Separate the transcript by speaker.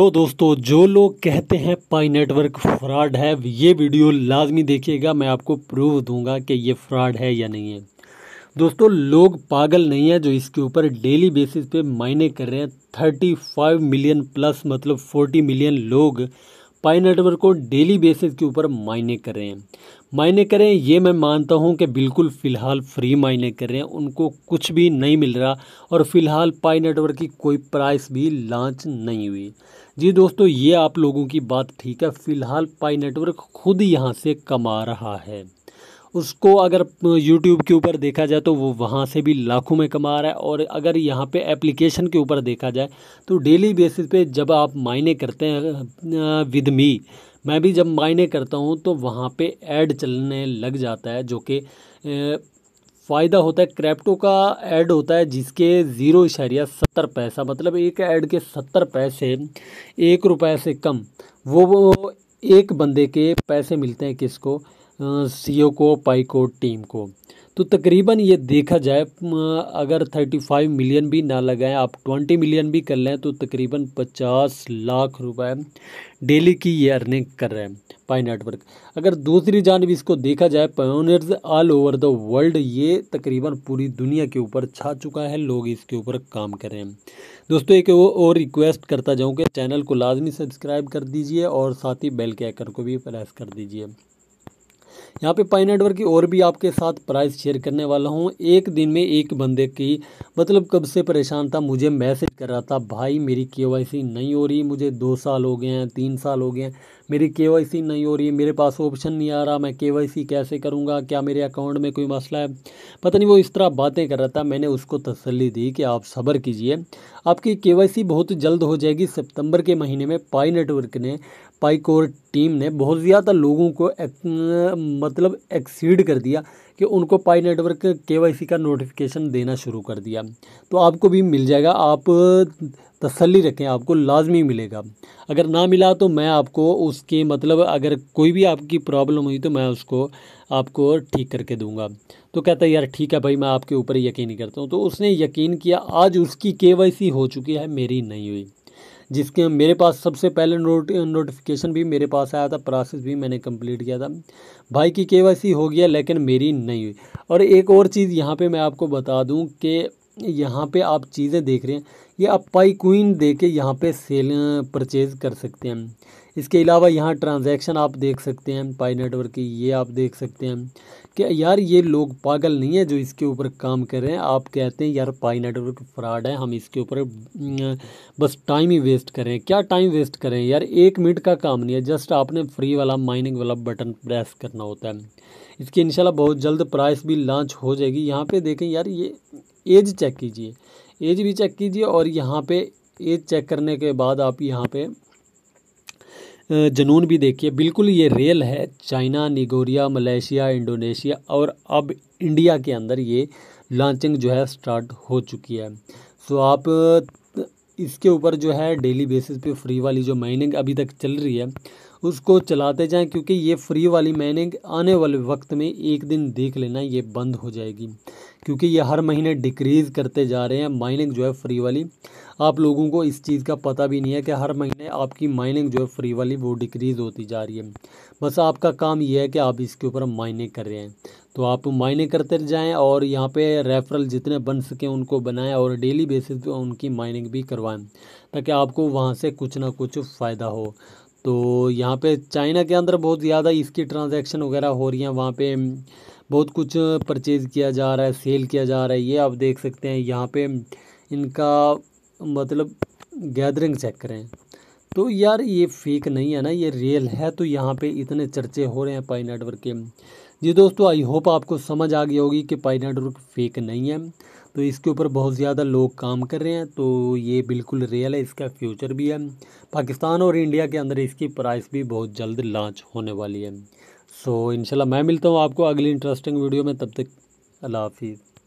Speaker 1: तो दोस्तों जो लोग कहते हैं पाई नेटवर्क फ्रॉड है ये वीडियो लाजमी देखिएगा मैं आपको प्रूव दूंगा कि ये फ्रॉड है या नहीं है दोस्तों लोग पागल नहीं है जो इसके ऊपर डेली बेसिस पे मायने कर रहे हैं थर्टी फाइव मिलियन प्लस मतलब फोर्टी मिलियन लोग पाई नेटवर्क को डेली बेसिस के ऊपर मायने कर रहे हैं मायने करें ये मैं मानता हूँ कि बिल्कुल फ़िलहाल फ्री मायने कर रहे हैं उनको कुछ भी नहीं मिल रहा और फ़िलहाल पाई नेटवर्क की कोई प्राइस भी लॉन्च नहीं हुई जी दोस्तों ये आप लोगों की बात ठीक है फ़िलहाल पाई नेटवर्क खुद यहाँ से कमा रहा है उसको अगर यूट्यूब के ऊपर देखा जाए तो वो वहाँ से भी लाखों में कमा रहा है और अगर यहाँ पे एप्लीकेशन के ऊपर देखा जाए तो डेली बेसिस पे जब आप मायने करते हैं विद मी मैं भी जब मायने करता हूँ तो वहाँ पे ऐड चलने लग जाता है जो कि फ़ायदा होता है क्रैप्टो का ऐड होता है जिसके ज़ीरो इशारिया सत्तर पैसा मतलब एक ऐड के सत्तर पैसे एक रुपए से कम वो, वो एक बंदे के पैसे मिलते हैं किसको सीओ को पाई को टीम को तो तकरीबन ये देखा जाए अगर 35 मिलियन भी ना लगाएं आप 20 मिलियन भी कर लें तो तकरीबन 50 लाख रुपए डेली की ये अर्निंग कर रहे हैं पाई नेटवर्क अगर दूसरी जानब इसको देखा जाए pioneers all over the world ये तकरीबन पूरी दुनिया के ऊपर छा चुका है लोग इसके ऊपर काम कर रहे हैं दोस्तों एक और रिक्वेस्ट करता जाऊँ कि चैनल को लाजमी सब्सक्राइब कर दीजिए और साथ ही बेल के आइकन को भी प्रेस कर दीजिए यहाँ पे पाई नेटवर्क की और भी आपके साथ प्राइस शेयर करने वाला हूँ एक दिन में एक बंदे की मतलब कब से परेशान था मुझे मैसेज कर रहा था भाई मेरी के नहीं हो रही मुझे दो साल हो गए हैं तीन साल हो गए हैं मेरी के नहीं हो रही मेरे पास ऑप्शन नहीं आ रहा मैं के कैसे करूँगा क्या मेरे अकाउंट में कोई मसला है पता नहीं वो इस तरह बातें कर रहा था मैंने उसको तसली दी कि आप सब्र कीजिए आपकी के बहुत जल्द हो जाएगी सितंबर के महीने में पाई नेटवर्क ने स्पाइक और टीम ने बहुत ज़्यादा लोगों को एक, मतलब एक्सीड कर दिया कि उनको पाई नेटवर्क के का नोटिफिकेशन देना शुरू कर दिया तो आपको भी मिल जाएगा आप तसल्ली रखें आपको लाजमी मिलेगा अगर ना मिला तो मैं आपको उसके मतलब अगर कोई भी आपकी प्रॉब्लम हुई तो मैं उसको आपको ठीक करके दूंगा तो कहता है यार ठीक है भाई मैं आपके ऊपर यकीन करता हूँ तो उसने यकीन किया आज उसकी के हो चुकी है मेरी नहीं हुई जिसके मेरे पास सबसे पहले नोट नोटिफिकेशन भी मेरे पास आया था प्रोसेस भी मैंने कंप्लीट किया था भाई की केवाईसी हो गया लेकिन मेरी नहीं हुई और एक और चीज़ यहाँ पे मैं आपको बता दूँ कि यहाँ पे आप चीज़ें देख रहे हैं ये आप पाई क्वीन दे के यहाँ पर सेल परचेज़ कर सकते हैं इसके अलावा यहाँ ट्रांजैक्शन आप देख सकते हैं पाई नेटवर्क की ये आप देख सकते हैं कि यार ये लोग पागल नहीं है जो इसके ऊपर काम कर रहे हैं आप कहते हैं यार पाई नेटवर्क फ्रॉड है हम इसके ऊपर बस टाइम ही वेस्ट करें क्या टाइम वेस्ट करें यार एक मिनट का काम नहीं है जस्ट आपने फ्री वाला माइनिंग वाला बटन प्रेस करना होता है इसकी इनशाला बहुत जल्द प्राइस भी लॉन्च हो जाएगी यहाँ पर देखें यार ये एज चेक कीजिए एज भी चेक कीजिए और यहाँ पर एज चेक करने के बाद आप यहाँ पर जनून भी देखिए बिल्कुल ये रियल है चाइना निगोरिया मलेशिया इंडोनेशिया और अब इंडिया के अंदर ये लॉन्चिंग जो है स्टार्ट हो चुकी है सो आप इसके ऊपर जो है डेली बेसिस पे फ्री वाली जो माइनिंग अभी तक चल रही है उसको चलाते जाएं क्योंकि ये फ्री वाली माइनिंग आने वाले वक्त में एक दिन देख लेना ये बंद हो जाएगी क्योंकि ये हर महीने डिक्रीज़ करते जा रहे हैं माइनिंग जो है फ्री वाली आप लोगों को इस चीज़ का पता भी नहीं है कि हर महीने आपकी माइनिंग जो है फ्री वाली वो डिक्रीज़ होती जा रही है बस आपका काम यह है कि आप इसके ऊपर माइनिंग कर रहे हैं तो आप माइनिंग करते जाएं और यहाँ पे रेफरल जितने बन सकें उनको बनाएं और डेली बेसिस पे उनकी माइनिंग भी करवाएं ताकि आपको वहाँ से कुछ ना कुछ फ़ायदा हो तो यहाँ पे चाइना के अंदर बहुत ज़्यादा इसकी ट्रांजैक्शन वगैरह हो रही हैं वहाँ पे बहुत कुछ परचेज़ किया जा रहा है सेल किया जा रहा है ये आप देख सकते हैं यहाँ पे इनका मतलब गैदरिंग चेक करें तो यार ये फेक नहीं है ना ये रियल है तो यहाँ पे इतने चर्चे हो रहे हैं पाई नेटवर्क के जी दोस्तों आई होप आपको समझ आ गई होगी कि पाई नेटवर्क फेक नहीं है तो इसके ऊपर बहुत ज़्यादा लोग काम कर रहे हैं तो ये बिल्कुल रियल है इसका फ्यूचर भी है पाकिस्तान और इंडिया के अंदर इसकी प्राइस भी बहुत जल्द लॉन्च होने वाली है सो इनशाला मैं मिलता हूँ आपको अगली इंटरेस्टिंग वीडियो में तब तक अल्लाह हाफिज़